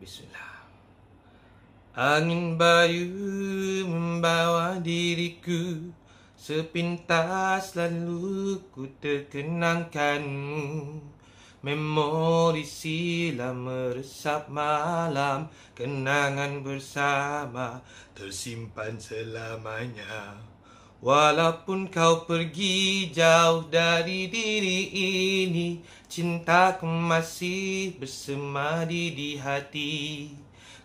Bismillah. Angin bayu membawa diriku Sepintas lalu ku terkenangkanmu Memori silam meresap malam Kenangan bersama tersimpan selamanya Walaupun kau pergi jauh dari diri ini cinta Cintaku masih bersemadi di hati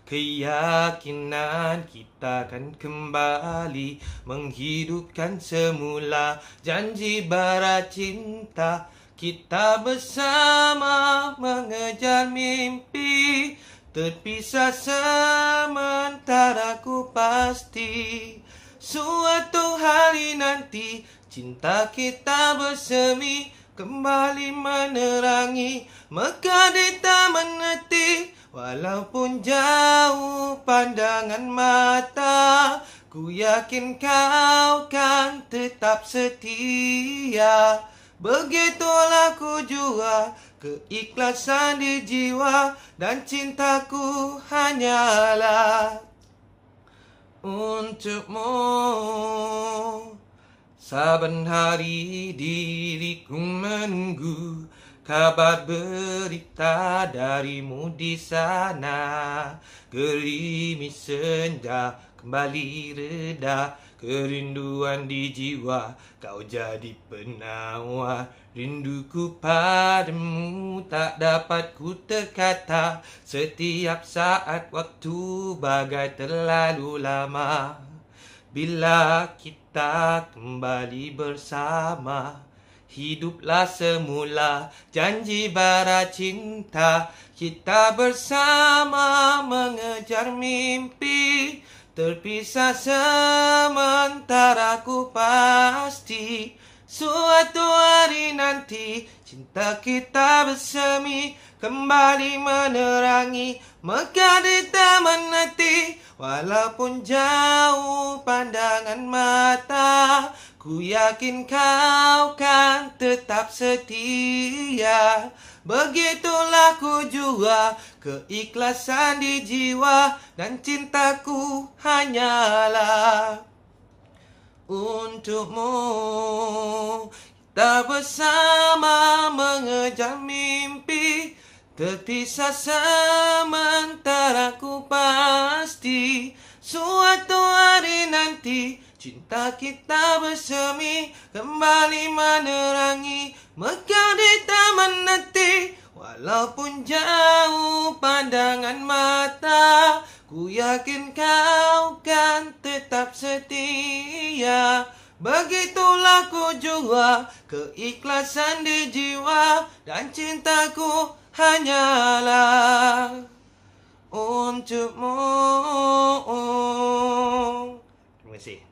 Keyakinan kita akan kembali Menghidupkan semula janji bara cinta Kita bersama mengejar mimpi Terpisah sementara ku pasti Suatu hari nanti cinta kita bersemi kembali menerangi Mekah di taman neti walaupun jauh pandangan mata Ku yakin kau kan tetap setia Begitulah ku jua keikhlasan di jiwa Dan cintaku hanyalah untukmu Saban hari diriku menunggu Kabar berita darimu di sana Gerimis senja kembali reda Kerinduan di jiwa kau jadi penawar Rinduku padamu tak dapat ku terkata Setiap saat waktu bagai terlalu lama Bila kita kembali bersama Hiduplah semula janji bara cinta kita bersama mengejar mimpi terpisah sementara ku pasti suatu hari nanti cinta kita bersemi kembali menerangi megah di taman nanti walaupun jauh pandangan mata. Ku yakin kau kan tetap setia Begitulah ku jua keikhlasan di jiwa Dan cintaku hanyalah untukmu Kita bersama mengejar mimpi Terpisah sementara ku pasti Suatu hari nanti bukti Cinta kita bersemi Kembali menerangi Megah di taman nanti Walaupun jauh pandangan mata Ku yakin kau kan tetap setia Begitulah ku jua Keikhlasan di jiwa Dan cintaku hanyalah Untukmu pues sí,